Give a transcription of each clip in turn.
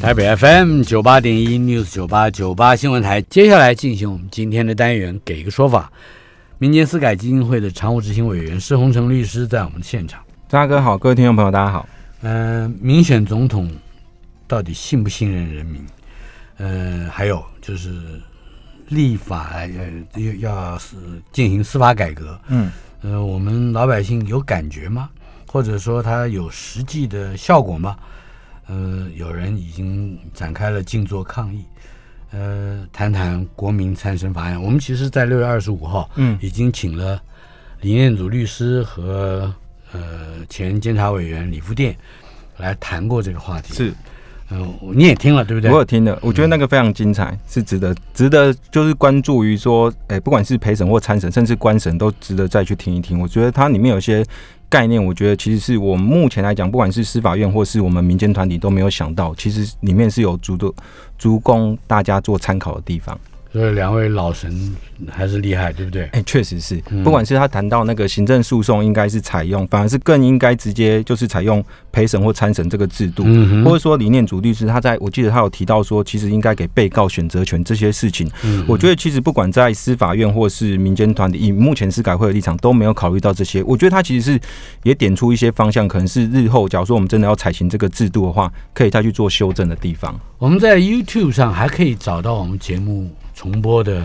台北 FM 九八点一 News 九八九八新闻台，接下来进行我们今天的单元，给一个说法。民间私改基金会的常务执行委员施洪成律师在我们的现场。大哥好，各位听众朋友，大家好。嗯，民选总统到底信不信任人民？嗯，还有就是立法要要要进行司法改革。嗯，嗯，我们老百姓有感觉吗？或者说他有实际的效果吗？呃，有人已经展开了静坐抗议。呃，谈谈国民参审法院，我们其实在六月二十五号，嗯，已经请了林彦祖律师和呃前监察委员李福店来谈过这个话题。是，嗯，你也听了对不对？我有听的，我觉得那个非常精彩，是值得值得就是关注于说，哎，不管是陪审或参审，甚至观审，都值得再去听一听。我觉得它里面有些。概念，我觉得其实是我们目前来讲，不管是司法院或是我们民间团体都没有想到，其实里面是有足够足供大家做参考的地方。所以两位老神还是厉害，对不对？哎，确实是。不管是他谈到那个行政诉讼，应该是采用，反而是更应该直接就是采用陪审或参审这个制度，嗯、或者说李念祖律师他在我记得他有提到说，其实应该给被告选择权这些事情。嗯、我觉得其实不管在司法院或是民间团体，以目前司改会的立场都没有考虑到这些。我觉得他其实是也点出一些方向，可能是日后假如说我们真的要采行这个制度的话，可以再去做修正的地方。我们在 YouTube 上还可以找到我们节目。重播的，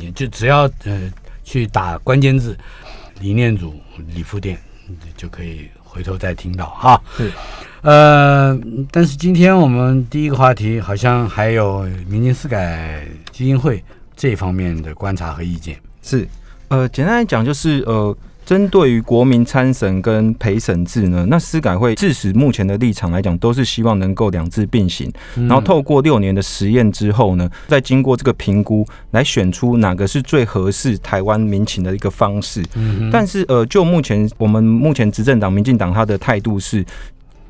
也就只要呃去打关键字“理念组理富店”，就可以回头再听到哈。呃，但是今天我们第一个话题好像还有民间四改基金会这方面的观察和意见是，呃，简单来讲就是呃。针对于国民参审跟陪审制呢，那司改会自始目前的立场来讲，都是希望能够两制并行，然后透过六年的实验之后呢，再经过这个评估来选出哪个是最合适台湾民情的一个方式。但是呃，就目前我们目前执政党民进党他的态度是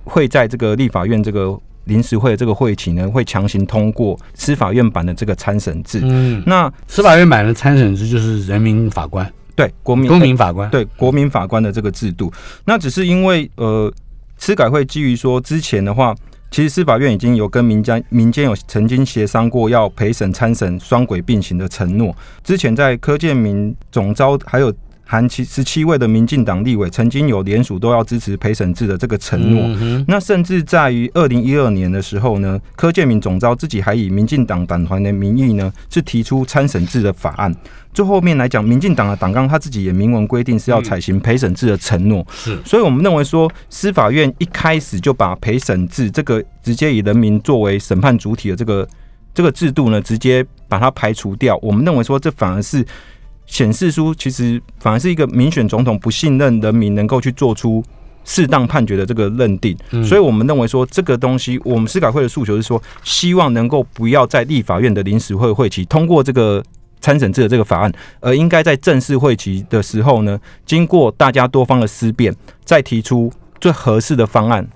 会在这个立法院这个临时会这个会期呢，会强行通过司法院版的这个参审制。嗯，那司法院版的参审制就是人民法官。对国民法官，对国民法官的这个制度，那只是因为呃，司改会基于说之前的话，其实司法院已经有跟民间民间有曾经协商过要陪审参审双轨并行的承诺，之前在柯建明总招还有。含七十七位的民进党立委，曾经有联署都要支持陪审制的这个承诺。那甚至在于二零一二年的时候呢，柯建明总召自己还以民进党党团的名义呢，是提出参审制的法案。最后面来讲，民进党的党纲他自己也明文规定是要采行陪审制的承诺。是，所以我们认为说，司法院一开始就把陪审制这个直接以人民作为审判主体的这个这个制度呢，直接把它排除掉。我们认为说，这反而是。显示出其实反而是一个民选总统不信任人民能够去做出适当判决的这个认定，所以我们认为说这个东西，我们司改会的诉求是说，希望能够不要在立法院的临时会会期通过这个参审制的这个法案，而应该在正式会期的时候呢，经过大家多方的思辨，再提出最合适的方案。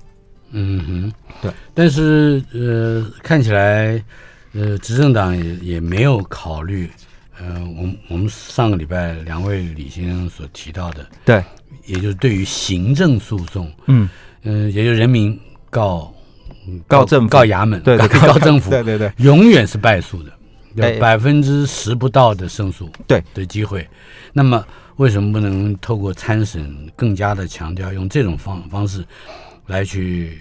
嗯哼，对。但是呃，看起来呃，执政党也也没有考虑。嗯，我我们上个礼拜两位李先生所提到的，对，也就是对于行政诉讼，嗯嗯，也就是人民告告政府、告衙门，对对，告政府，对对对，永远是败诉的，百分之十不到的胜诉对的机会。那么，为什么不能透过参审更加的强调，用这种方方式来去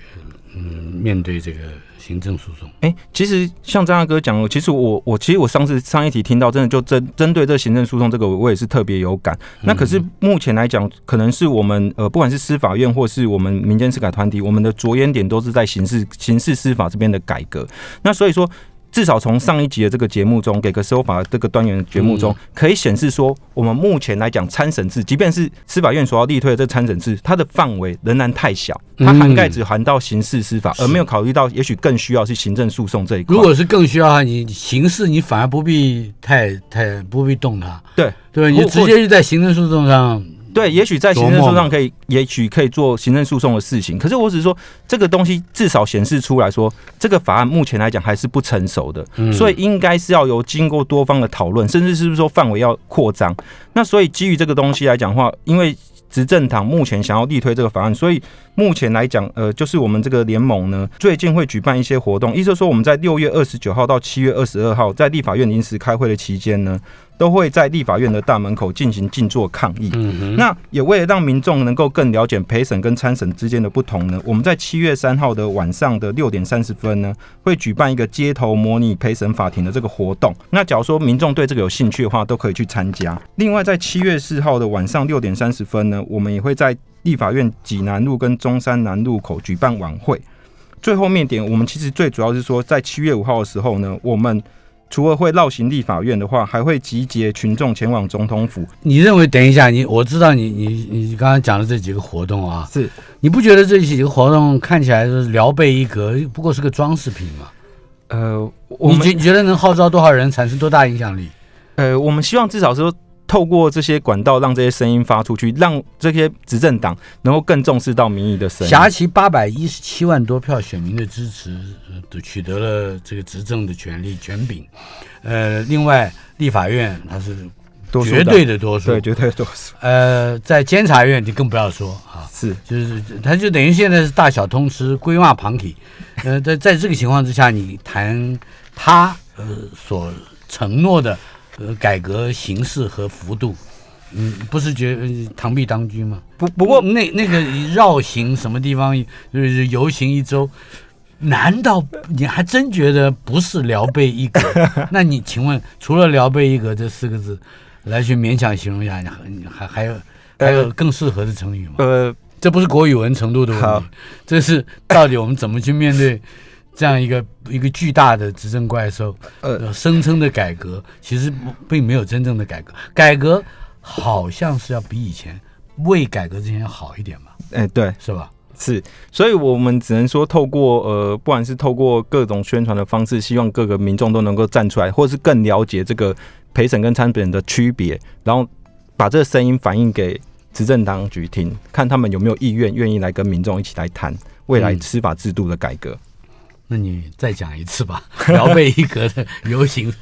嗯面对这个？行政诉讼，哎，其实像张大哥讲，其实我我其实我上次上一题听到，真的就针针对这行政诉讼这个，我我也是特别有感。那可是目前来讲，可能是我们呃，不管是司法院或是我们民间司法团体，我们的着眼点都是在刑事刑事司法这边的改革。那所以说。至少从上一集的这个节目中，给个司法这个单元节目中，可以显示说，我们目前来讲参审制，即便是司法院所要力推的这参审制，它的范围仍然太小，它涵盖只涵到刑事司法，而没有考虑到也许更需要是行政诉讼这一块。如果是更需要啊，你刑事你反而不必太太不必动它，对对你直接就在行政诉讼上。对，也许在行政诉讼上可以，也许可以做行政诉讼的事情。可是我只是说，这个东西至少显示出来说，这个法案目前来讲还是不成熟的，所以应该是要由经过多方的讨论，甚至是不是说范围要扩张。那所以基于这个东西来讲的话，因为执政党目前想要力推这个法案，所以目前来讲，呃，就是我们这个联盟呢，最近会举办一些活动，意思说我们在六月二十九号到七月二十二号在立法院临时开会的期间呢。都会在立法院的大门口进行静坐抗议。那也为了让民众能够更了解陪审跟参审之间的不同呢，我们在七月三号的晚上的六点三十分呢，会举办一个街头模拟陪审法庭的这个活动。那假如说民众对这个有兴趣的话，都可以去参加。另外，在七月四号的晚上六点三十分呢，我们也会在立法院济南路跟中山南路口举办晚会。最后面点，我们其实最主要是说，在七月五号的时候呢，我们。除了会绕行立法院的话，还会集结群众前往总统府。你认为？等一下，你我知道你你你刚刚讲的这几个活动啊，是？你不觉得这几个活动看起来是聊备一格，不过是个装饰品吗？呃，你觉你觉得能号召多少人，产生多大影响力？呃，我们希望至少说。透过这些管道，让这些声音发出去，让这些执政党能够更重视到民意的声音。辖持八百一十七万多票选民的支持，都取得了这个执政的权利权柄。呃，另外立法院他是绝对的多数，对绝对的多数。呃，在监察院就更不要说啊，是就是他就等于现在是大小通吃，龟骂庞体。呃，在在这个情况之下，你谈他呃所承诺的。呃，改革形式和幅度，嗯，不是觉得螳臂当车吗？不，不过那那个绕行什么地方就是游行一周，难道你还真觉得不是撩背一格？那你请问，除了撩背一格这四个字来去勉强形容一下，你还还还有还有更适合的成语吗？呃，这不是国语文程度的问题，这是到底我们怎么去面对。这样一个一个巨大的执政怪兽，呃，声称的改革其实并没有真正的改革。改革好像是要比以前未改革之前要好一点嘛？哎，对，是吧？是，所以我们只能说，透过呃，不管是透过各种宣传的方式，希望各个民众都能够站出来，或是更了解这个陪审跟参审的区别，然后把这个声音反映给执政当局听，看他们有没有意愿愿意来跟民众一起来谈未来司法制度的改革。那你再讲一次吧，乔 贝一格的游行，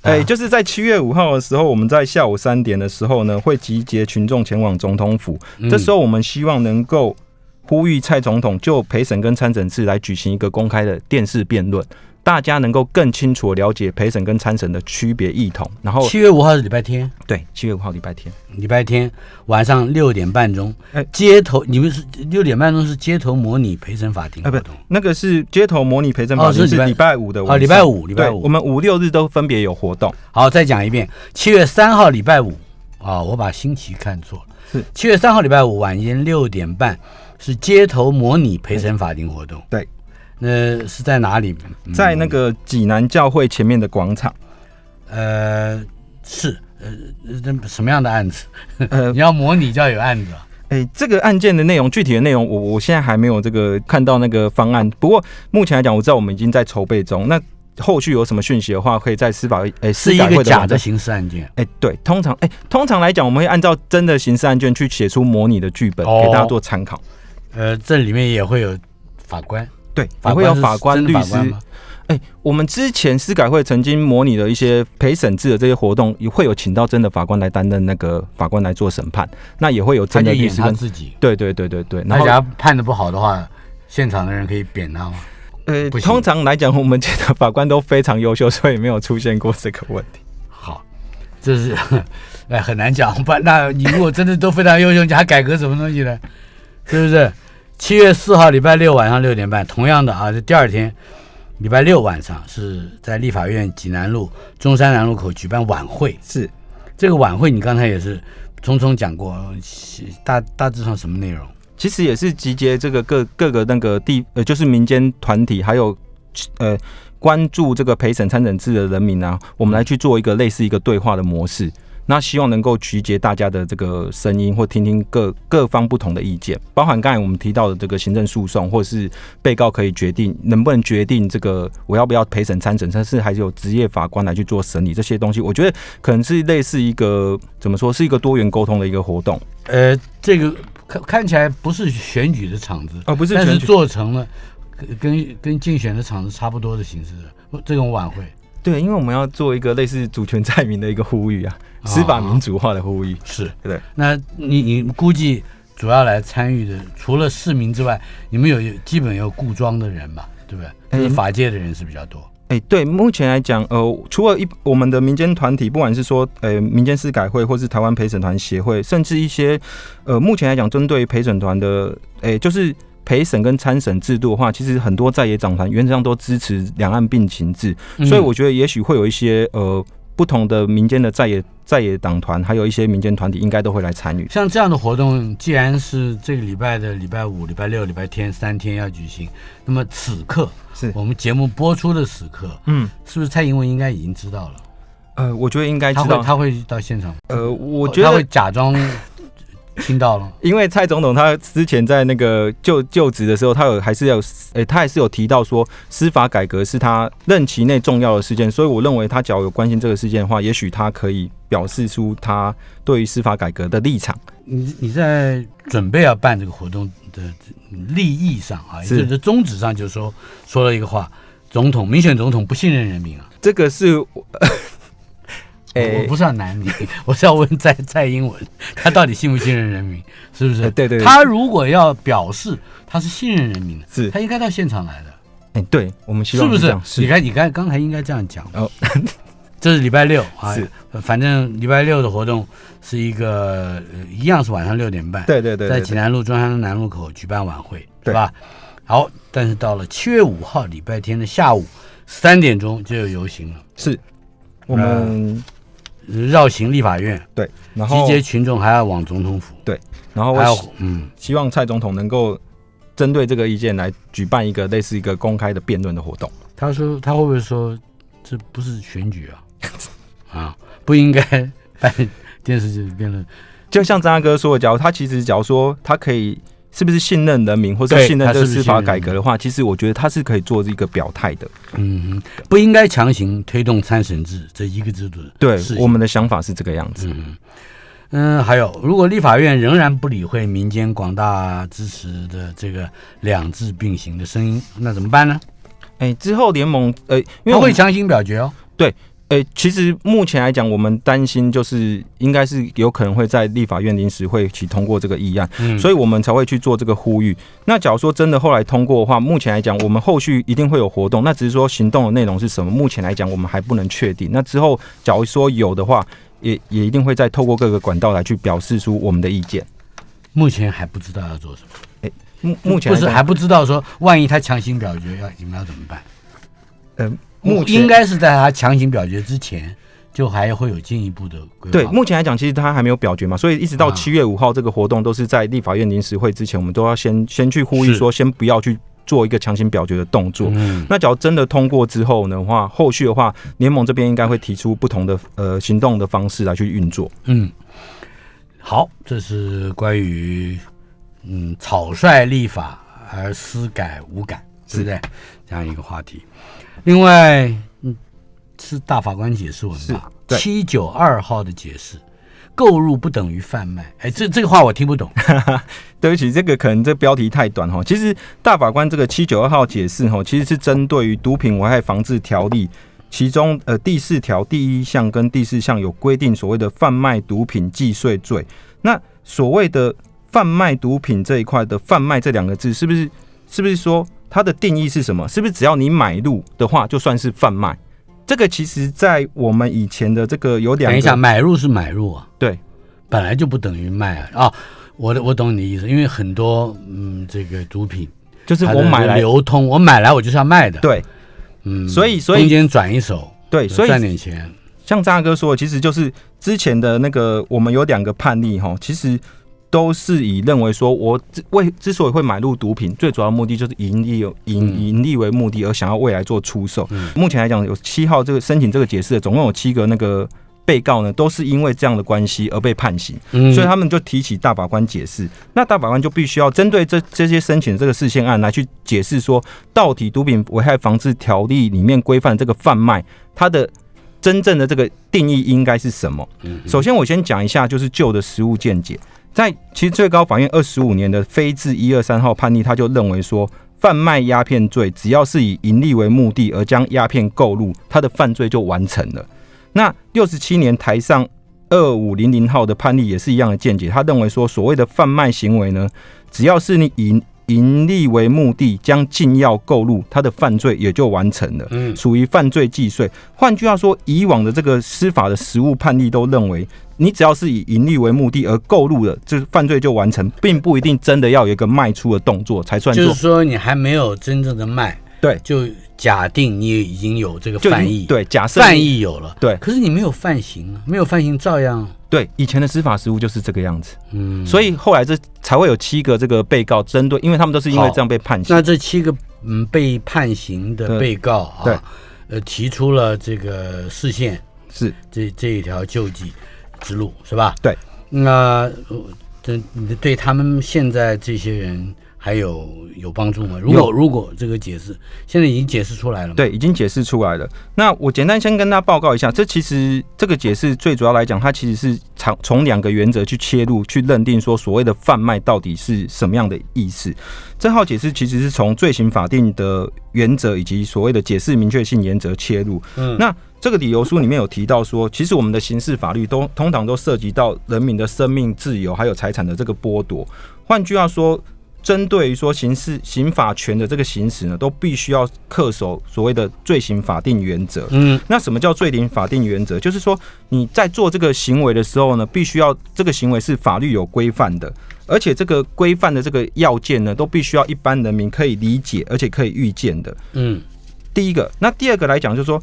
哎，就是在七月五号的时候，我们在下午三点的时候呢，会集结群众前往总统府。这时候，我们希望能够呼吁蔡总统就陪审跟参审次来举行一个公开的电视辩论。大家能够更清楚了解陪审跟参审的区别异同。然后七月五号是礼拜天，对，七月五号礼拜天，礼拜天晚上六点半钟，哎，街头你们是六点半钟是街头模拟陪审法庭啊？不，那个是街头模拟陪审法庭是礼拜五的啊？礼拜五，礼拜五，我们五六日都分别有活动。好，再讲一遍，七月三号礼拜五啊，我把星期看错了，是七月三号礼拜五晚间六点半是街头模拟陪审法庭活动。对。那是在哪里？在那个济南教会前面的广场。呃，是呃，什么样的案子？呃，你要模拟就要有案子。哎，这个案件的内容，具体的内容，我我现在还没有这个看到那个方案。不过目前来讲，我知道我们已经在筹备中。那后续有什么讯息的话，可以在司法诶，是一个假的刑事案件。哎，对，通常哎，通常来讲，我们会按照真的刑事案件去写出模拟的剧本给大家做参考。呃，这里面也会有法官。对，还会有法官、律师。哎，我们之前司改会曾经模拟的一些陪审制的这些活动，也会有请到真的法官来担任那个法官来做审判，那也会有真的律师跟自己。对对对对对，那人家判的不好的话，现场的人可以贬他吗？呃，通常来讲，我们觉得法官都非常优秀，所以没有出现过这个问题。好，这是 哎很难讲，不，那你如果真的都非常优秀，你还改革什么东西呢？是不是？七月四号，礼拜六晚上六点半，同样的啊，是第二天，礼拜六晚上是在立法院济南路中山南路口举办晚会，是这个晚会，你刚才也是匆匆讲过，大大致上什么内容？其实也是集结这个各各个那个地，呃，就是民间团体，还有呃关注这个陪审参审制的人民啊，我们来去做一个类似一个对话的模式。那希望能够集结大家的这个声音，或听听各各方不同的意见，包含刚才我们提到的这个行政诉讼，或是被告可以决定能不能决定这个我要不要陪审参审，甚是还是有职业法官来去做审理这些东西。我觉得可能是类似一个怎么说是一个多元沟通的一个活动。呃，这个看看起来不是选举的场子啊，不是，但是做成了跟跟竞选的场子差不多的形式的这种晚会。对，因为我们要做一个类似主权在民的一个呼吁啊，司法民主化的呼吁是。对，那你你估计主要来参与的，除了市民之外，你们有基本有固装的人嘛？对不对？就是法界的人是比较多。哎，对，目前来讲，呃，除了一我们的民间团体，不管是说，呃，民间司改会，或是台湾陪审团协会，甚至一些，呃，目前来讲，针对陪审团的，哎，就是。陪审跟参审制度的话，其实很多在野党团原则上都支持两岸并行制，所以我觉得也许会有一些呃不同的民间的在野在野党团，还有一些民间团体应该都会来参与。像这样的活动，既然是这个礼拜的礼拜五、礼拜六、礼拜天三天要举行，那么此刻是我们节目播出的时刻，嗯，是不是蔡英文应该已经知道了？呃，我觉得应该知道，他会到现场。呃，我觉得他会假装。听到了，因为蔡总统他之前在那个就就职的时候，他有还是有，哎，他还是有提到说司法改革是他任期内重要的事件，所以我认为他只要有关心这个事件的话，也许他可以表示出他对于司法改革的立场。你你在准备要办这个活动的利益上啊，也就是宗旨上，就是说说了一个话，总统民选总统不信任人民啊，这个是。我不是要难你，我是要问蔡蔡英文，他到底信不信任人民？是不是？对对。他如果要表示他是信任人民的，是，他应该到现场来的。哎，对，我们希望是不是？你看，你看，刚才应该这样讲。哦，这是礼拜六，是，反正礼拜六的活动是一个，一样是晚上六点半，对对对，在济南路中山南路口举办晚会，对吧？好，但是到了七月五号礼拜天的下午三点钟就有游行了。是，我们。绕行立法院，对，然后集结群众还要往总统府，对，然后还要嗯，希望蔡总统能够针对这个意见来举办一个类似一个公开的辩论的活动。他说他会不会说这不是选举啊？啊，不应该办电视剧辩论。就像张大哥说的，假如他其实假如说他可以。是不是信任人民，或者信任这个司法改革的话，其实我觉得他是可以做这个表态的。嗯，不应该强行推动参审制这一个制度。对，我们的想法是这个样子。嗯嗯，还有，如果立法院仍然不理会民间广大支持的这个两制并行的声音，那怎么办呢？哎，之后联盟，呃，为会强行表决哦。对。诶，其实目前来讲，我们担心就是应该是有可能会在立法院临时会去通过这个议案，嗯，所以我们才会去做这个呼吁。那假如说真的后来通过的话，目前来讲，我们后续一定会有活动。那只是说行动的内容是什么？目前来讲，我们还不能确定。那之后假如说有的话，也也一定会再透过各个管道来去表示出我们的意见。目前还不知道要做什么。诶，目目前不是还不知道说，万一他强行表决，要你们要怎么办？嗯。目应该是在他强行表决之前，就还会有进一步的。对，目前来讲，其实他还没有表决嘛，所以一直到七月五号这个活动都是在立法院临时会之前，我们都要先先去呼吁说，先不要去做一个强行表决的动作。那假如真的通过之后的话，后续的话，联盟这边应该会提出不同的呃行动的方式来去运作。嗯，好，这是关于嗯草率立法而思改无感，是不对？这样一个话题？另外，嗯，是大法官解释文吧？七九二号的解释，购入不等于贩卖。哎，这这个话我听不懂。对不起，这个可能这标题太短哈。其实大法官这个七九二号解释哈，其实是针对于《毒品危害防治条例》其中呃第四条第一项跟第四项有规定所谓的贩卖毒品既遂罪。那所谓的贩卖毒品这一块的“贩卖”这两个字，是不是是不是说？它的定义是什么？是不是只要你买入的话，就算是贩卖？这个其实，在我们以前的这个有两，等一下，买入是买入啊，对，本来就不等于卖啊。哦，我的，我懂你的意思，因为很多嗯，这个毒品就是我买来流通，我买来我就是要卖的，对，嗯，所以所以中间转一手，对，所以赚点钱。像张大哥说的，其实就是之前的那个，我们有两个判例哈，其实。都是以认为说，我之为之所以会买入毒品，最主要目的就是盈利，盈盈利为目的而想要未来做出售。目前来讲，有七号这个申请这个解释的，总共有七个那个被告呢，都是因为这样的关系而被判刑，所以他们就提起大法官解释。那大法官就必须要针对这这些申请这个事件案来去解释，说《到底毒品危害防治条例》里面规范这个贩卖，它的真正的这个定义应该是什么？首先，我先讲一下，就是旧的实物见解。在其实最高法院二十五年的非字一二三号判例，他就认为说，贩卖鸦片罪只要是以盈利为目的而将鸦片购入，他的犯罪就完成了。那六十七年台上二五零零号的判例也是一样的见解，他认为说，所谓的贩卖行为呢，只要是你以盈利为目的将禁药购入，他的犯罪也就完成了，嗯，属于犯罪既遂。换句话说，以往的这个司法的实物判例都认为，你只要是以盈利为目的而购入的，就是犯罪就完成，并不一定真的要有一个卖出的动作才算。就是说，你还没有真正的卖，对，就假定你已经有这个犯意，对，假设犯意有了，对，可是你没有犯刑啊，没有犯刑照样。对，以前的司法实务就是这个样子，嗯，所以后来这才会有七个这个被告针对，因为他们都是因为这样被判刑。那这七个嗯被判刑的被告啊，呃，提出了这个视线是这这一条救济之路是吧？对，那对对他们现在这些人还有。有帮助吗？如有，如果这个解释现在已经解释出来了，对，已经解释出来了。那我简单先跟大家报告一下，这其实这个解释最主要来讲，它其实是从从两个原则去切入，去认定说所谓的贩卖到底是什么样的意思。这号解释其实是从罪行法定的原则以及所谓的解释明确性原则切入。嗯，那这个理由书里面有提到说，其实我们的刑事法律都通常都涉及到人民的生命自由还有财产的这个剥夺。换句话说。针对于说刑事刑法权的这个行使呢，都必须要恪守所谓的罪行法定原则。嗯，那什么叫罪行法定原则？就是说你在做这个行为的时候呢，必须要这个行为是法律有规范的，而且这个规范的这个要件呢，都必须要一般人民可以理解而且可以预见的。嗯，第一个，那第二个来讲，就是说。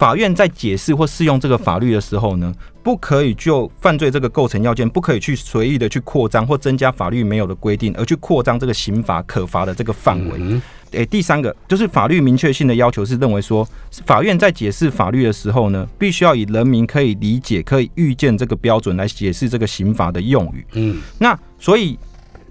法院在解释或适用这个法律的时候呢，不可以就犯罪这个构成要件，不可以去随意的去扩张或增加法律没有的规定，而去扩张这个刑法可罚的这个范围。诶，第三个就是法律明确性的要求，是认为说法院在解释法律的时候呢，必须要以人民可以理解、可以预见这个标准来解释这个刑法的用语。嗯，那所以。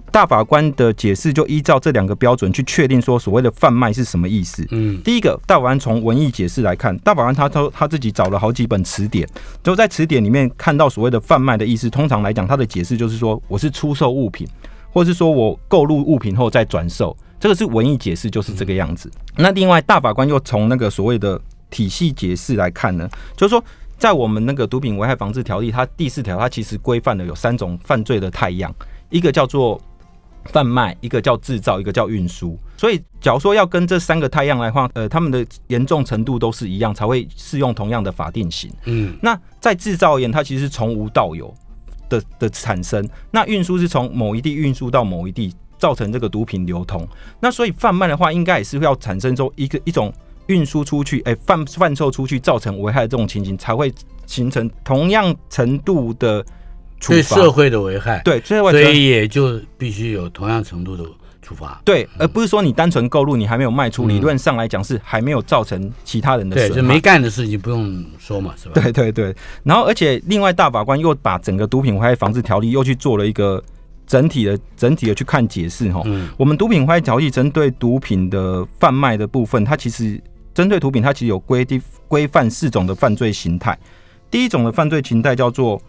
大法官的解释就依照这两个标准去确定，说所谓的贩卖是什么意思。嗯，第一个大法官从文艺解释来看，大法官他说他自己找了好几本词典，就在词典里面看到所谓的贩卖的意思。通常来讲，他的解释就是说我是出售物品，或是说我购入物品后再转售，这个是文艺解释，就是这个样子。那另外大法官又从那个所谓的体系解释来看呢，就是说在我们那个毒品危害防治条例，它第四条它其实规范了有三种犯罪的太阳，一个叫做。贩卖一个叫制造，一个叫运输，所以假如说要跟这三个太阳来换，呃，他们的严重程度都是一样，才会适用同样的法定刑。嗯，那在制造业，它其实从无到有的的产生，那运输是从某一地运输到某一地，造成这个毒品流通。那所以贩卖的话，应该也是要产生说一个一种运输出去，哎，贩贩售出去造成危害这种情形，才会形成同样程度的。对社会的危害，对，所以也就必须有同样程度的处罚。对，而不是说你单纯购入，你还没有卖出，理论上来讲是还没有造成其他人的对，失，没干的事情不用说嘛，是吧？对对对。然后，而且另外大法官又把整个毒品危害防治条例又去做了一个整体的整体的去看解释哈。嗯。我们毒品危害条例针对毒品的贩卖的部分，它其实针对毒品，它其实有规定规范四种的犯罪形态。第一种的犯罪形态叫做。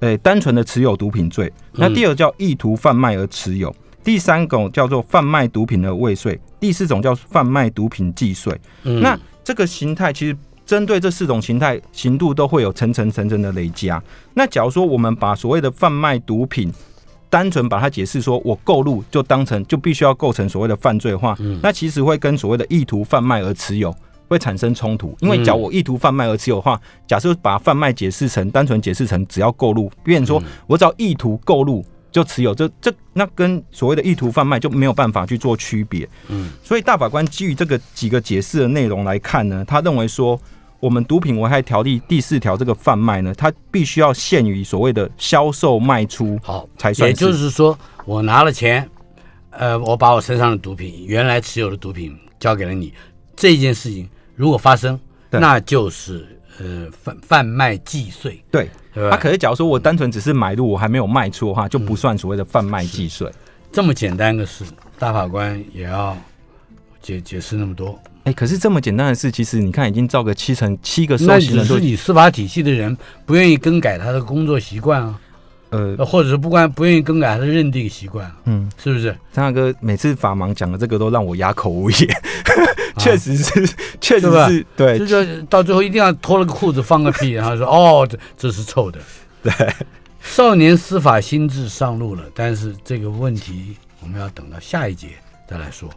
对，单纯的持有毒品罪，那第二叫意图贩卖而持有，第三种叫做贩卖毒品的未遂，第四种叫贩卖毒品既遂。那这个形态其实针对这四种形态，刑度都会有层层、层层的累加。那假如说我们把所谓的贩卖毒品，单纯把它解释说我购入就当成就必须要构成所谓的犯罪化，那其实会跟所谓的意图贩卖而持有。会产生冲突，因为假如我意图贩卖而持有的话，假设把贩卖解释成单纯解释成只要购入，别人说我只要意图购入就持有，这这那跟所谓的意图贩卖就没有办法去做区别。嗯，所以大法官基于这个几个解释的内容来看呢，他认为说我们毒品危害条例第四条这个贩卖呢，它必须要限于所谓的销售卖出，好，才，也就是说我拿了钱，呃，我把我身上的毒品，原来持有的毒品交给了你这件事情。如果发生，那就是呃贩贩卖计税，对，他可是假如说我单纯只是买入，我还没有卖出的话，就不算所谓的贩卖计税，这么简单的事，大法官也要解解释那么多？哎，可是这么简单的事，其实你看已经造个七成七个首席了，都是你司法体系的人不愿意更改他的工作习惯啊。呃，或者是不关不愿意更改，还是认定习惯嗯，是不是？张大哥每次法盲讲的这个都让我哑口无言，确实是，确实是，对，就是到最后一定要脱了个裤子放个屁，然后说 哦，这这是臭的，对。少年司法心智上路了，但是这个问题我们要等到下一节再来说。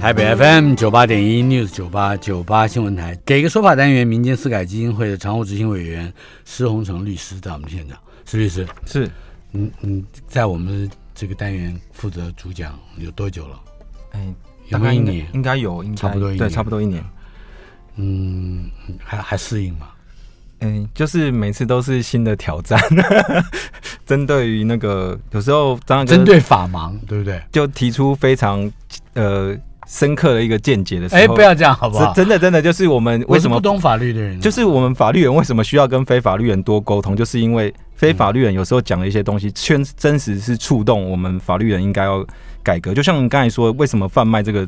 台北 FM 九八点一 News 九八九八新闻台，给个说法单元，民间私改基金会的常务执行委员施洪成律师在我们现场。施律师是，嗯嗯，在我们这个单元负责主讲有多久了？哎，有没有一年？应该有，应该差不多对，差不多一年。嗯，还还适应吗？嗯，就是每次都是新的挑战，针对于那个有时候张哥针对法盲，对不对？就提出非常呃。深刻的一个见解的时候，哎，不要这样，好不好？真的，真的，就是我们为什么不懂法律的人，就是我们法律人为什么需要跟非法律人多沟通，就是因为非法律人有时候讲的一些东西，真真实是触动我们法律人应该要改革。就像你刚才说，为什么贩卖这个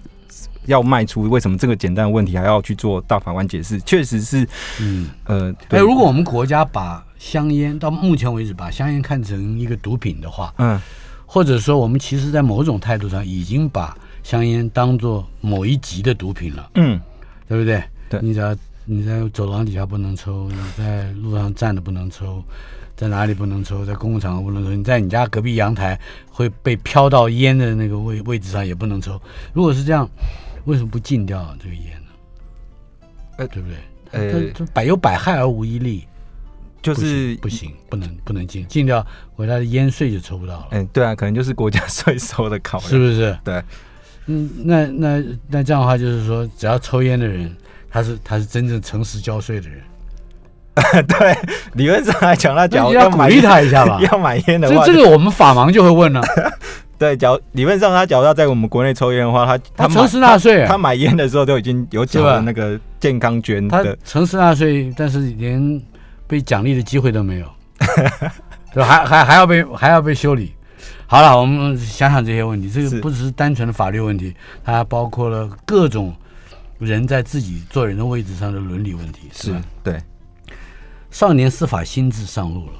要卖出？为什么这个简单的问题还要去做大法官解释？确实是，嗯，呃，哎，如果我们国家把香烟到目前为止把香烟看成一个毒品的话，嗯，或者说我们其实在某种态度上已经把。香烟当做某一级的毒品了，嗯，对不对？对你只要你在走廊底下不能抽，你在路上站着不能抽，在哪里不能抽？在公共场合不能抽。你在你家隔壁阳台会被飘到烟的那个位位置上也不能抽。如果是这样，为什么不禁掉这个烟呢？呃，对不对？呃，百有百害而无一利，就是不行，不能不能禁禁掉，国家的烟税就抽不到了。嗯，对啊，可能就是国家税收的考虑，是不是？对。嗯，那那那这样的话，就是说，只要抽烟的人，他是他是真正诚实交税的人。对，理论上来讲，他如 要鼓励他一下吧。要买烟的话，这这个我们法盲就会问了。对，如理论上他如到在我们国内抽烟的话，他他诚实纳税。他买烟的时候都已经有缴那个健康捐的。诚实纳税，但是连被奖励的机会都没有，还还还要被还要被修理。好了，我们想想这些问题，这个不只是单纯的法律问题，它包括了各种人在自己做人的位置上的伦理问题，是对。少年司法心智上路了，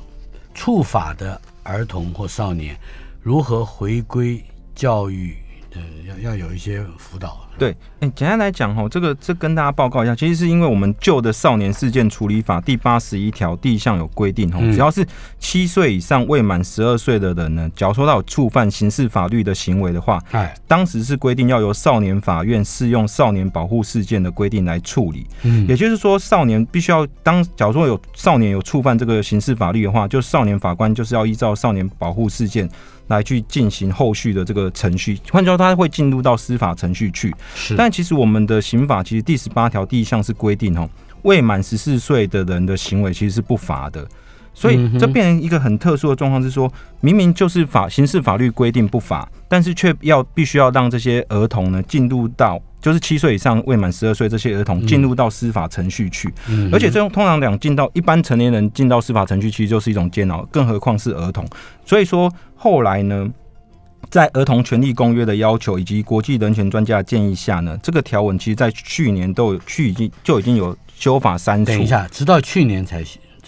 触法的儿童或少年如何回归教育？呃，要要有一些辅导。对，哎，简单来讲吼，这个这跟大家报告一下，其实是因为我们旧的少年事件处理法第八十一条第一项有规定吼，只要是七岁以上未满十二岁的人呢，假如说到触犯刑事法律的行为的话，哎，当时是规定要由少年法院适用少年保护事件的规定来处理，嗯，也就是说，少年必须要当假如说有少年有触犯这个刑事法律的话，就少年法官就是要依照少年保护事件。来去进行后续的这个程序，换句话说，他会进入到司法程序去。是，但其实我们的刑法其实第十八条第一项是规定哦，未满十四岁的人的行为其实是不罚的，所以这变成一个很特殊的状况，是说明明就是法刑事法律规定不罚，但是却要必须要让这些儿童呢进入到。就是七岁以上未满十二岁这些儿童进入到司法程序去，而且这种通常两进到一般成年人进到司法程序，其实就是一种煎熬，更何况是儿童。所以说后来呢，在儿童权利公约的要求以及国际人权专家的建议下呢，这个条文其实在去年都有，去已经就已经有修法删除。等一下，直到去年才。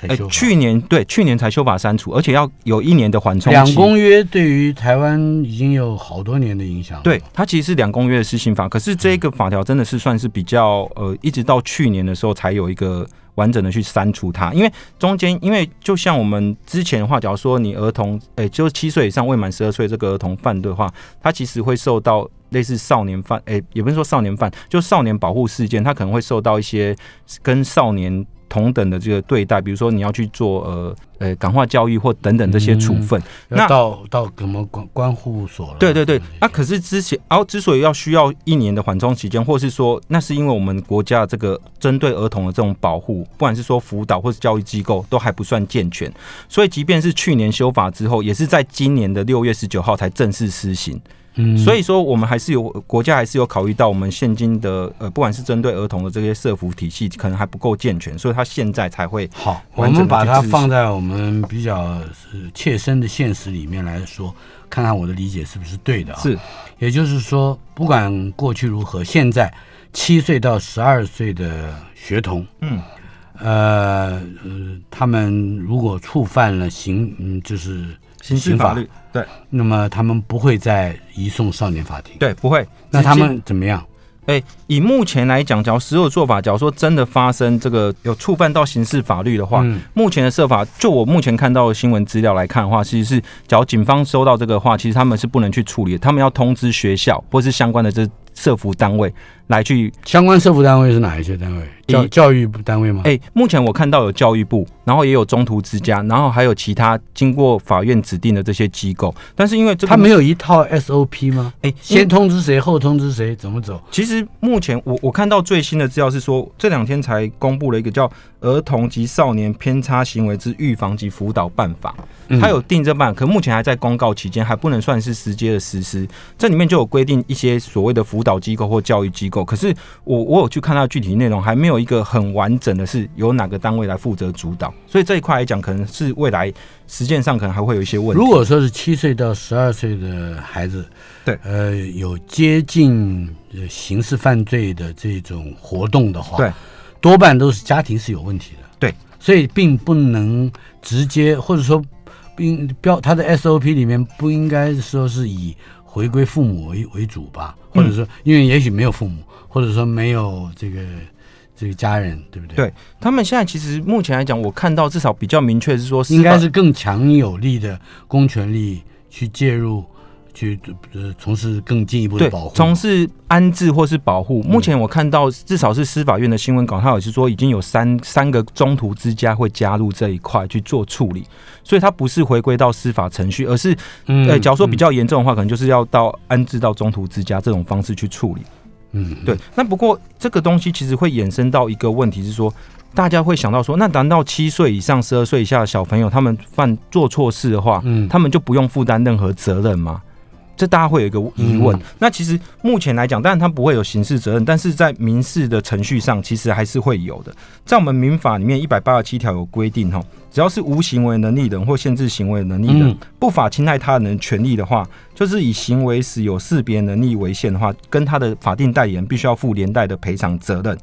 哎，去年对，去年才修法删除，而且要有一年的缓冲期。两公约对于台湾已经有好多年的影响。对，它其实是两公约的施行法，可是这个法条真的是算是比较呃，一直到去年的时候才有一个完整的去删除它。因为中间，因为就像我们之前的话，假如说你儿童，诶，就是七岁以上未满十二岁这个儿童犯罪的话，他其实会受到类似少年犯，诶，也不是说少年犯，就少年保护事件，他可能会受到一些跟少年。同等的这个对待，比如说你要去做呃呃感化教育或等等这些处分，那到到什么关关护所？对对对。那可是之前，而之所以要需要一年的缓冲期间，或是说那是因为我们国家这个针对儿童的这种保护，不管是说辅导或是教育机构都还不算健全，所以即便是去年修法之后，也是在今年的六月十九号才正式施行。嗯，所以说我们还是有国家还是有考虑到我们现今的呃，不管是针对儿童的这些社服体系可能还不够健全，所以他现在才会好。我们把它放在我们比较切身的现实里面来说，看看我的理解是不是对的？是，也就是说，不管过去如何，现在七岁到十二岁的学童，嗯，呃，他们如果触犯了刑，嗯，就是刑法律。对，那么他们不会再移送少年法庭。对，不会。那他们怎么样？哎，以目前来讲，只要所有做法，假如说真的发生这个有触犯到刑事法律的话，目前的设法，就我目前看到的新闻资料来看的话，其实是，假如警方收到这个话，其实他们是不能去处理，他们要通知学校或是相关的这设服单位。来去相关社服单位是哪一些单位？教教育部单位吗？哎，目前我看到有教育部，然后也有中途之家，然后还有其他经过法院指定的这些机构。但是因为他没有一套 SOP 吗？哎，先通知谁，后通知谁，怎么走？其实目前我我看到最新的资料是说，这两天才公布了一个叫《儿童及少年偏差行为之预防及辅导办法》，他有定这办，可目前还在公告期间，还不能算是直接的实施。这里面就有规定一些所谓的辅导机构或教育机构。可是我我有去看它具体内容，还没有一个很完整的是由哪个单位来负责主导，所以这一块来讲，可能是未来实践上可能还会有一些问题。如果说是七岁到十二岁的孩子，对，呃，有接近刑事犯罪的这种活动的话，对，多半都是家庭是有问题的，对，所以并不能直接或者说并标他的 SOP 里面不应该说是以。回归父母为为主吧，或者说，因为也许没有父母，或者说没有这个这个家人，对不对？对他们现在其实目前来讲，我看到至少比较明确是说，应该是更强有力的公权力去介入。去呃从事更进一步的保护，从事安置或是保护。目前我看到至少是司法院的新闻稿，它也是说已经有三三个中途之家会加入这一块去做处理，所以它不是回归到司法程序，而是呃，假如说比较严重的话，可能就是要到安置到中途之家这种方式去处理。嗯，对。那不过这个东西其实会衍生到一个问题是说，大家会想到说，那难道七岁以上十二岁以下的小朋友他们犯做错事的话，嗯，他们就不用负担任何责任吗？这大家会有一个疑问，那其实目前来讲，当然他不会有刑事责任，但是在民事的程序上，其实还是会有的。在我们民法里面一百八十七条有规定，哈，只要是无行为能力人或限制行为能力人，不法侵害他人权利的话，就是以行为时有识别能力为限的话，跟他的法定代理人必须要负连带的赔偿责任。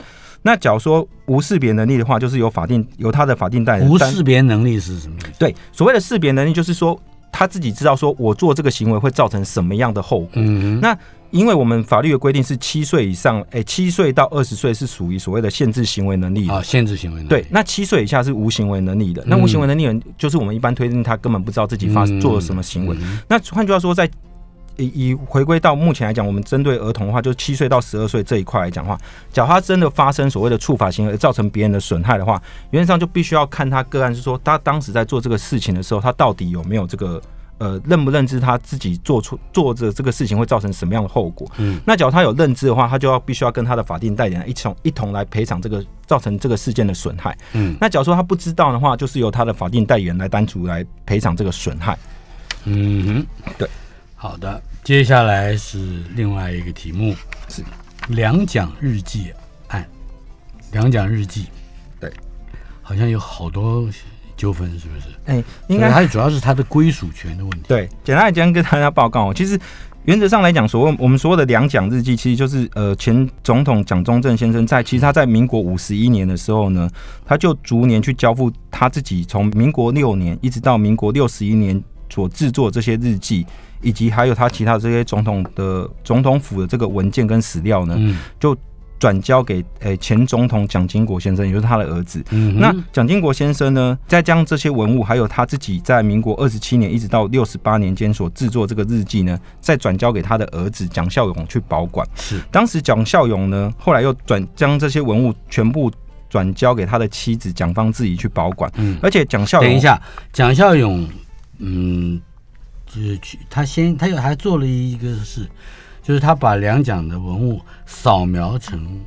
那假如说无识别能力的话，就是有法定有他的法定代无识别能力是什么？对，所谓的识别能力就是说。他自己知道，说我做这个行为会造成什么样的后果。那因为我们法律的规定是七岁以上，哎，七岁到二十岁是属于所谓的限制行为能力啊，限制行为能力。对，那七岁以下是无行为能力的。那无行为能力人就是我们一般推定他根本不知道自己发做了什么行为。那换句话说，在以回归到目前来讲，我们针对儿童的话，就七岁到十二岁这一块来讲的话。假如他真的发生所谓的触法行为，造成别人的损害的话，原则上就必须要看他个案，是说他当时在做这个事情的时候，他到底有没有这个呃认不认知他自己做出做着这个事情会造成什么样的后果？嗯，那假如他有认知的话，他就要必须要跟他的法定代理人一同一同来赔偿这个造成这个事件的损害。嗯，那假如说他不知道的话，就是由他的法定代理人来单独来赔偿这个损害。嗯，对。好的，接下来是另外一个题目，是两蒋日记案。两蒋日记，对，好像有好多纠纷，是不是？哎，应该是主要是它的归属权的问题。对，简单来今天跟大家报告其实原则上来讲，所谓我们所谓的两蒋日记，其实就是呃，前总统蒋中正先生在其实他在民国五十一年的时候呢，他就逐年去交付他自己从民国六年一直到民国六十一年所制作这些日记。以及还有他其他这些总统的总统府的这个文件跟史料呢，就转交给诶前总统蒋经国先生，也就是他的儿子。那蒋经国先生呢，再将这些文物，还有他自己在民国二十七年一直到六十八年间所制作这个日记呢，再转交给他的儿子蒋孝勇去保管。是当时蒋孝勇呢，后来又转将这些文物全部转交给他的妻子蒋方自己去保管。嗯，而且蒋孝等一下，蒋孝勇，嗯。就是去他先，他又还做了一个事，就是他把两蒋的文物扫描成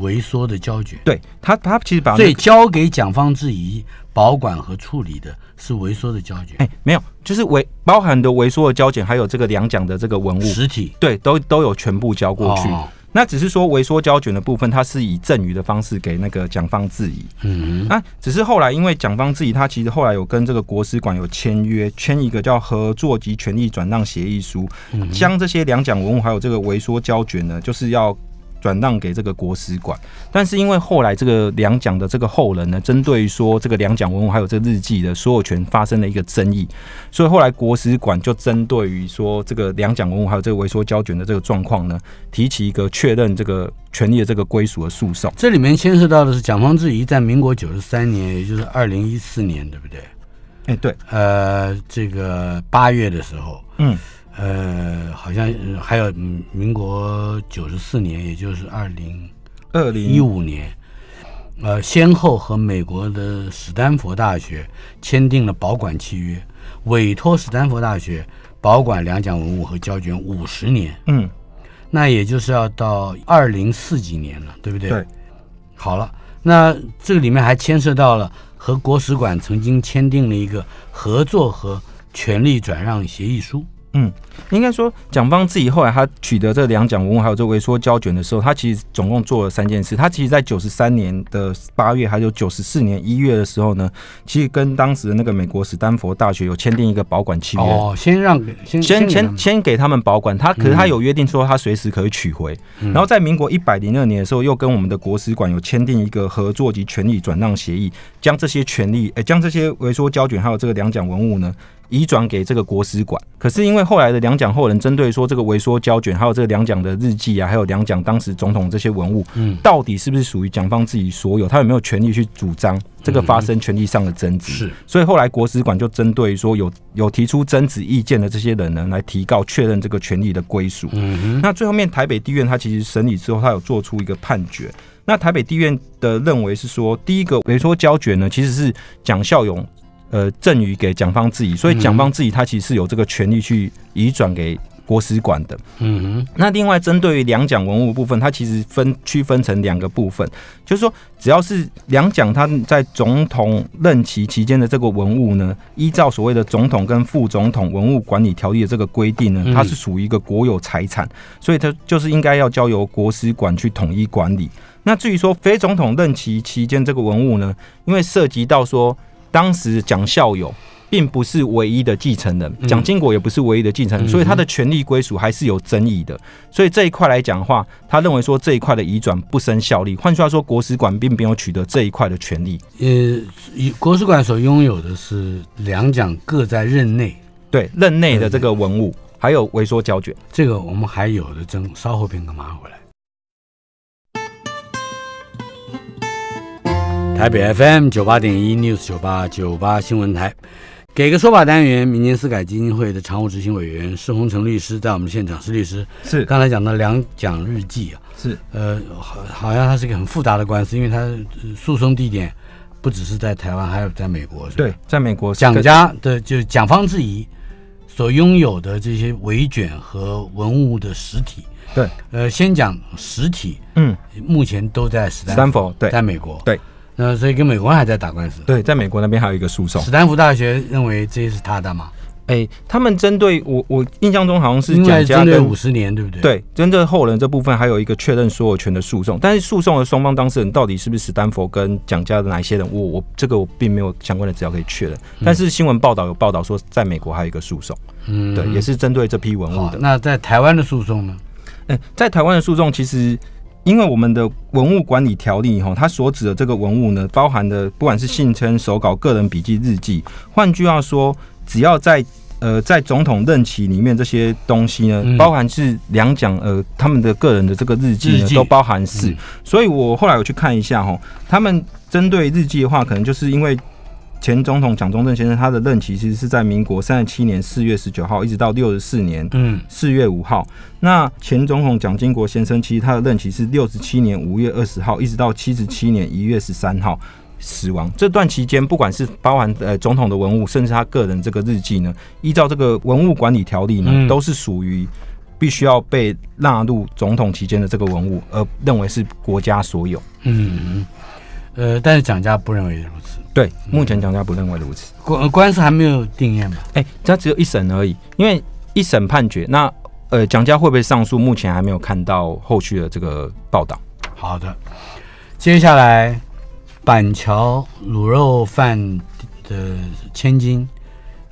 萎缩的胶卷。对，他他其实把所以交给蒋方志仪保管和处理的是萎缩的胶卷。哎，没有，就是维包含的萎缩的胶卷，还有这个两蒋的这个文物实体，对，都都有全部交过去。那只是说，微缩胶卷的部分，它是以赠予的方式给那个蒋方质怡。嗯，那只是后来，因为蒋方质怡他其实后来有跟这个国史馆有签约，签一个叫合作及权利转让协议书，将这些两蒋文物还有这个微缩胶卷呢，就是要。转让给这个国史馆，但是因为后来这个两蒋的这个后人呢，针对说这个两蒋文物还有这日记的所有权发生了一个争议，所以后来国史馆就针对于说这个两蒋文物还有这个萎缩胶卷的这个状况呢，提起一个确认这个权利的这个归属的诉讼。这里面牵涉到的是蒋方志怡在民国九十三年，也就是二零一四年，对不对？哎，对，呃，这个八月的时候，嗯。呃，好像还有民国九十四年，也就是二零二零一五年，呃，先后和美国的斯坦福大学签订了保管契约，委托斯坦福大学保管两奖文物和胶卷五十年。嗯，那也就是要到二零四几年了，对不对？对，好了，那这个里面还牵涉到了和国史馆曾经签订了一个合作和权利转让协议书。嗯，应该说，蒋方自己后来他取得这两奖文物还有这萎缩胶卷的时候，他其实总共做了三件事。他其实在九十三年的八月，还有九十四年一月的时候呢，其实跟当时的那个美国史丹佛大学有签订一个保管契约。哦，先让先先先给他们保管，他可是他有约定说他随时可以取回。然后在民国一百零二年的时候，又跟我们的国史馆有签订一个合作及权利转让协议。将这些权利，哎，将这些微缩胶卷还有这个两蒋文物呢，移转给这个国史馆。可是因为后来的两蒋后人针对说，这个微缩胶卷还有这个两蒋的日记啊，还有两蒋当时总统这些文物，嗯，到底是不是属于蒋方自己所有？他有没有权利去主张这个发生权利上的争执？是。所以后来国史馆就针对说有有提出争执意见的这些人呢，来提告确认这个权利的归属。嗯那最后面台北地院他其实审理之后，他有做出一个判决。那台北地院的认为是说，第一个，比如说胶卷呢，其实是蒋孝勇呃赠予给蒋方自怡，所以蒋方自怡他其实有这个权利去移转给国史馆的。嗯哼。那另外针对两蒋文物部分，它其实分区分成两个部分，就是说只要是两蒋他在总统任期期间的这个文物呢，依照所谓的总统跟副总统文物管理条例的这个规定呢，它是属于一个国有财产，所以它就是应该要交由国史馆去统一管理。那至于说非总统任期期间这个文物呢，因为涉及到说当时蒋孝勇并不是唯一的继承人，蒋经国也不是唯一的继承人，所以他的权利归属还是有争议的。所以这一块来讲的话，他认为说这一块的移转不生效力。换句话说，国史馆并没有取得这一块的权利。呃，国史馆所拥有的是两蒋各在任内对任内的这个文物，还有微缩胶卷，这个我们还有的争，稍后片刻拿回来。台北 FM 九八点一 News 九八九八新闻台，给个说法单元，民间司改基金会的常务执行委员施洪成律师在我们现场。施律师是刚才讲的两讲日记啊，是呃，好好像它是一个很复杂的官司，因为它诉讼地点不只是在台湾，还有在美国。对，在美国蒋家的就是蒋方质疑所拥有的这些围卷和文物的实体，对，呃，先讲实体，嗯，目前都在三否，对，在美国，对。那所以跟美国还在打官司，对，在美国那边还有一个诉讼。史丹福大学认为这是他的嘛？哎，他们针对我，我印象中好像是蒋家的五十年，对不对？对，针对后人这部分还有一个确认所有权的诉讼。但是诉讼的双方当事人到底是不是史丹福跟蒋家的哪一些人物，我这个我并没有相关的资料可以确认。但是新闻报道有报道说，在美国还有一个诉讼，嗯，对，也是针对这批文物的。那在台湾的诉讼呢？嗯，在台湾的诉讼其实。因为我们的文物管理条例，哈，它所指的这个文物呢，包含的不管是信、称、手稿、个人笔记、日记，换句话说，只要在呃在总统任期里面这些东西呢，包含是两蒋呃他们的个人的这个日记呢，都包含是，所以我后来我去看一下哈，他们针对日记的话，可能就是因为。前总统蒋中正先生他的任期其实是在民国三十七年四月十九号，一直到六十四年四月五号。那前总统蒋经国先生其实他的任期是六十七年五月二十号，一直到七十七年一月十三号死亡。这段期间，不管是包含呃总统的文物，甚至他个人这个日记呢，依照这个文物管理条例呢，都是属于必须要被纳入总统期间的这个文物，而认为是国家所有。嗯。呃，但是蒋家不认为如此。对，目前蒋家不认为如此。关官司还没有定验吧？哎，他只有一审而已，因为一审判决，那呃，蒋家会不会上诉？目前还没有看到后续的这个报道。好的，接下来板桥卤肉饭的千金，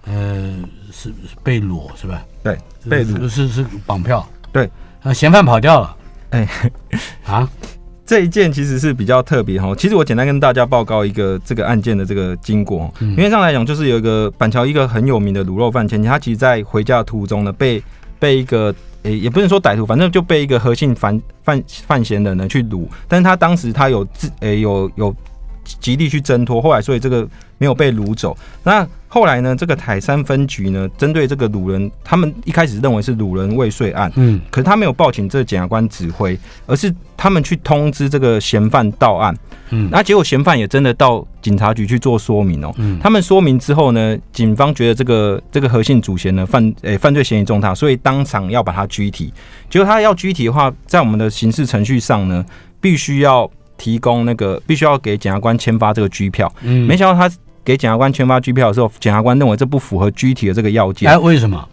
呃，是被掳是吧？对，被掳是是绑票。对，呃，嫌犯跑掉了。哎，啊？这一件其实是比较特别哈，其实我简单跟大家报告一个这个案件的这个经过。因为上来讲，就是有一个板桥一个很有名的卤肉饭前厅，他其实，在回家的途中呢，被被一个诶，也不能说歹徒，反正就被一个何姓犯犯犯嫌人呢去掳，但是他当时他有自诶有有极力去挣脱，后来所以这个没有被掳走。那后来呢，这个台山分局呢，针对这个鲁人，他们一开始认为是鲁人未遂案，嗯，可是他没有报警，这检察官指挥，而是他们去通知这个嫌犯到案，嗯，那结果嫌犯也真的到警察局去做说明哦，嗯，他们说明之后呢，警方觉得这个这个何姓主嫌呢，犯诶犯罪嫌疑重大，所以当场要把它拘提，结果他要拘提的话，在我们的刑事程序上呢，必须要提供那个，必须要给检察官签发这个拘票，嗯，没想到他。给检察官签发拘票的时候，检察官认为这不符合具体的这个要件。哎，为什么？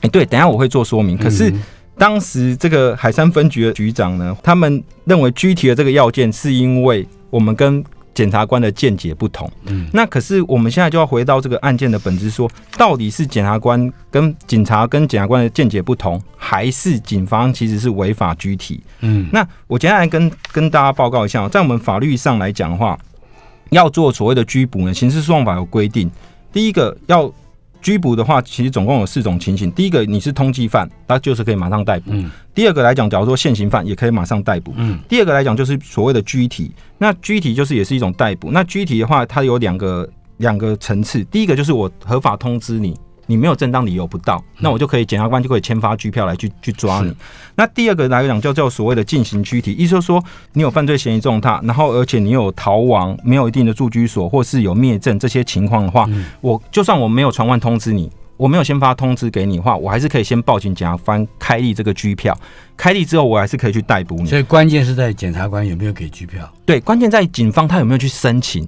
哎，对，等下我会做说明。可是当时这个海山分局的局长呢，他们认为具体的这个要件，是因为我们跟检察官的见解不同。嗯，那可是我们现在就要回到这个案件的本质，说到底是检察官跟警察跟检察官的见解不同，还是警方其实是违法拘提？嗯，那我接下来跟跟大家报告一下，在我们法律上来讲的话。要做所谓的拘捕呢，刑事诉讼法有规定。第一个要拘捕的话，其实总共有四种情形。第一个你是通缉犯，他就是可以马上逮捕。第二个来讲，假如说现行犯也可以马上逮捕。第二个来讲就是所谓的拘提，那拘提就是也是一种逮捕。那拘提的话，它有两个两个层次。第一个就是我合法通知你。你没有正当理由不到，那我就可以检察官就可以签发拘票来去去抓你。那第二个来讲，叫做所谓的进行拘提，意思说你有犯罪嫌疑重大，然后而且你有逃亡，没有一定的住居所，或是有灭证这些情况的话，我就算我没有传唤通知你，我没有先发通知给你的话，我还是可以先报警，检察官开立这个拘票，开立之后我还是可以去逮捕你。所以关键是在检察官有没有给拘票？对，关键在警方他有没有去申请。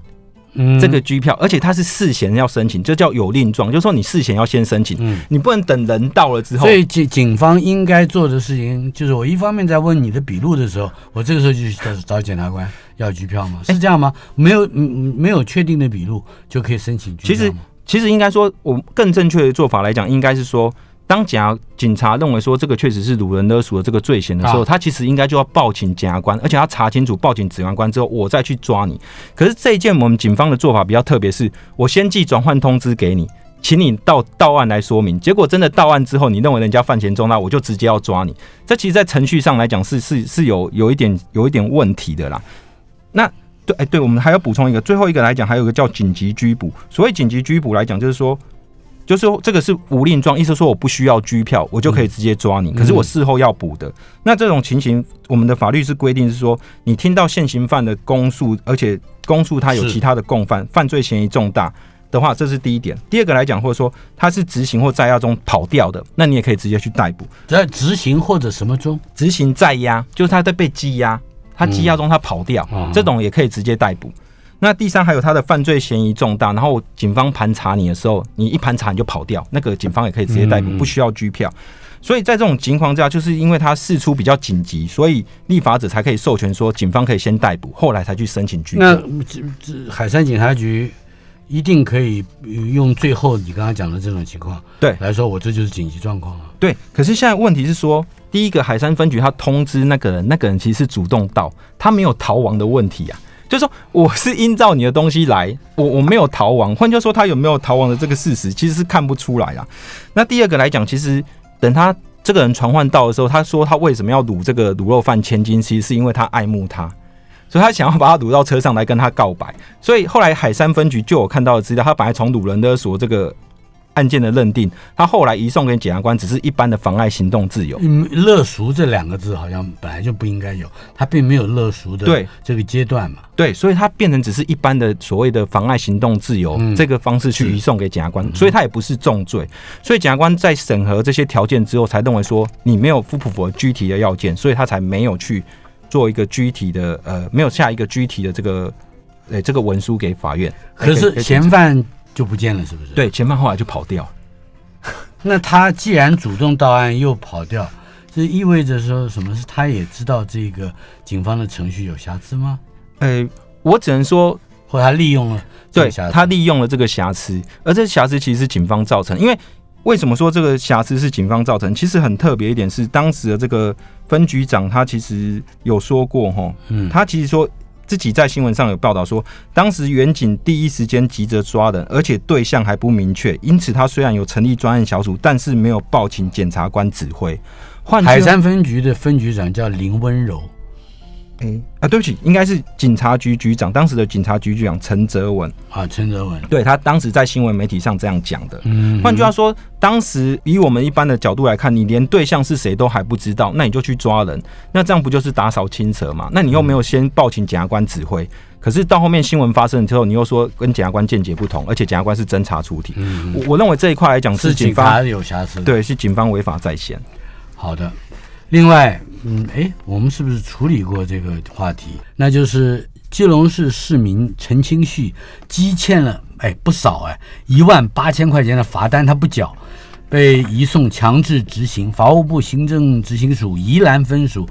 这个拘票，而且他是事前要申请，就叫有令状，就说你事前要先申请，嗯、你不能等人到了之后。所以警警方应该做的事情，就是我一方面在问你的笔录的时候，我这个时候就是找检察官要拘票吗？是这样吗？没有，嗯，没有确定的笔录就可以申请票其实，其实应该说，我更正确的做法来讲，应该是说。当假警察认为说这个确实是辱人勒索的这个罪行的时候，他其实应该就要报警检察官，而且他查清楚报警检察官之后，我再去抓你。可是这一件我们警方的做法比较特别，是，我先寄转换通知给你，请你到到案来说明。结果真的到案之后，你认为人家犯嫌重大，我就直接要抓你。这其实，在程序上来讲，是是是有有一点有一点问题的啦。那对，哎，对，我们还要补充一个，最后一个来讲，还有一个叫紧急拘捕。所谓紧急拘捕来讲，就是说。就是这个是无令状，意思说我不需要拘票，我就可以直接抓你。可是我事后要补的。那这种情形，我们的法律是规定是说，你听到现行犯的供述，而且供述他有其他的共犯，犯罪嫌疑重大的话，这是第一点。第二个来讲，或者说他是执行或在押中跑掉的，那你也可以直接去逮捕。在执行或者什么中？执行在押，就是他在被羁押，他羁押中他跑掉，这种也可以直接逮捕。那第三还有他的犯罪嫌疑重大，然后警方盘查你的时候，你一盘查你就跑掉，那个警方也可以直接逮捕，不需要拘票。所以在这种情况之下，就是因为他事出比较紧急，所以立法者才可以授权说，警方可以先逮捕，后来才去申请拘。那海山警察局一定可以用最后你刚刚讲的这种情况对来说，我这就是紧急状况啊。对，可是现在问题是说，第一个海山分局他通知那个人，那个人其实是主动到，他没有逃亡的问题啊。就说我是依照你的东西来，我我没有逃亡，换句话说，他有没有逃亡的这个事实其实是看不出来啦。那第二个来讲，其实等他这个人传唤到的时候，他说他为什么要掳这个卤肉饭千金其实是因为他爱慕他，所以他想要把他掳到车上来跟他告白。所以后来海山分局就有看到的资料，他本来从鲁伦的所这个。案件的认定，他后来移送给检察官，只是一般的妨碍行动自由。勒赎这两个字好像本来就不应该有，他并没有勒赎的对这个阶段嘛。对，所以他变成只是一般的所谓的妨碍行动自由这个方式去移送给检察官，所以他也不是重罪。所以检察官在审核这些条件之后，才认为说你没有符不符合具体的要件，所以他才没有去做一个具体的呃，没有下一个具体的这个呃这个文书给法院。可是嫌犯。就不见了，是不是？对，前半后来就跑掉。那他既然主动到案又跑掉，这意味着说什么？是他也知道这个警方的程序有瑕疵吗？呃，我只能说，或他利用了对，他利用了这个瑕疵，而这瑕疵其实是警方造成。因为为什么说这个瑕疵是警方造成？其实很特别一点是，当时的这个分局长他其实有说过哈，嗯，他其实说。自己在新闻上有报道说，当时远警第一时间急着抓人，而且对象还不明确，因此他虽然有成立专案小组，但是没有报请检察官指挥。换海山分局的分局长叫林温柔。哎啊，对不起，应该是警察局局长，当时的警察局局长陈泽文啊，陈泽文，对他当时在新闻媒体上这样讲的。嗯，换句话说，当时以我们一般的角度来看，你连对象是谁都还不知道，那你就去抓人，那这样不就是打扫清扯吗？那你又没有先报请检察官指挥，可是到后面新闻发生之后，你又说跟检察官见解不同，而且检察官是侦查出体，我我认为这一块来讲是警方有瑕疵，对，是警方违法在先。好的，另外。嗯，哎，我们是不是处理过这个话题？那就是基隆市市民陈清旭积欠了哎不少哎一万八千块钱的罚单，他不缴，被移送强制执行，法务部行政执行署宜兰分署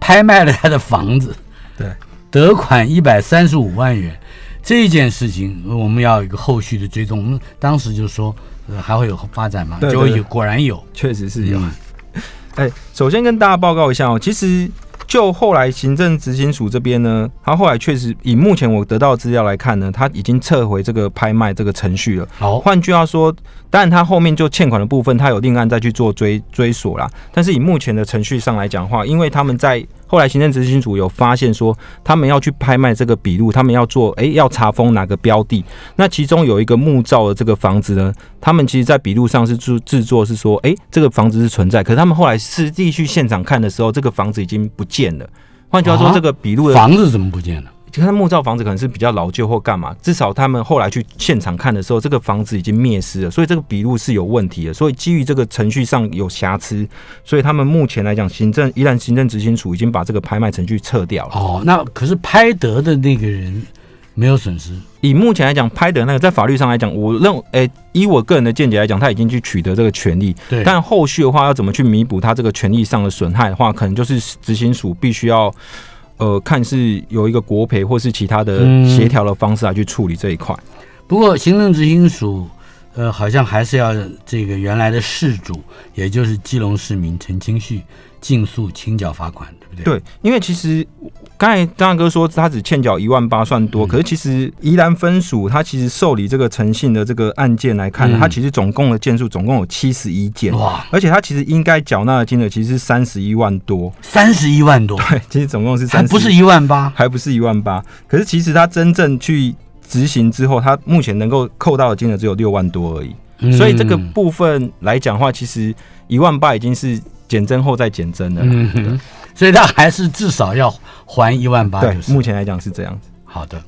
拍卖了他的房子，对，得款一百三十五万元。这件事情我们要一个后续的追踪。我们当时就说还会有发展吗？就有，果然有，确实是有。哎，首先跟大家报告一下哦，其实就后来行政执行署这边呢，他后来确实以目前我得到资料来看呢，他已经撤回这个拍卖这个程序了。好，换句话说。但他后面就欠款的部分，他有另案再去做追追索啦。但是以目前的程序上来讲话，因为他们在后来行政执行组有发现说，他们要去拍卖这个笔录，他们要做诶，要查封哪个标的？那其中有一个木造的这个房子呢，他们其实在笔录上是制制作是说诶，这个房子是存在，可他们后来实地去现场看的时候，这个房子已经不见了。换句话说，这个笔录的、房子怎么不见了？看木造房子可能是比较老旧或干嘛，至少他们后来去现场看的时候，这个房子已经灭失了，所以这个笔录是有问题的。所以基于这个程序上有瑕疵，所以他们目前来讲，行政依然行政执行处已经把这个拍卖程序撤掉了。哦，那可是拍得的那个人没有损失。以目前来讲，拍得那个在法律上来讲，我认为，哎，以我个人的见解来讲，他已经去取得这个权利。对，但后续的话，要怎么去弥补他这个权利上的损害的话，可能就是执行署必须要。呃，看是有一个国赔或是其他的协调的方式来去处理这一块。不过，行政执行署呃，好像还是要这个原来的事主，也就是基隆市民陈清旭，尽速清缴罚款，对不对？对，因为其实。刚才大哥说他只欠缴一万八算多，可是其实宜兰分署他其实受理这个诚信的这个案件来看，他其实总共的件数总共有七十一件，哇！而且他其实应该缴纳的金额其实是三十一万多，三十一万多，对，其实总共是三，不是一万八，还不是一万八。可是其实他真正去执行之后，他目前能够扣到的金额只有六万多而已，所以这个部分来讲的话，其实一万八已经是减增后再减增了，所以他还是至少要。还一万八，对，目前来讲是这样子。好的。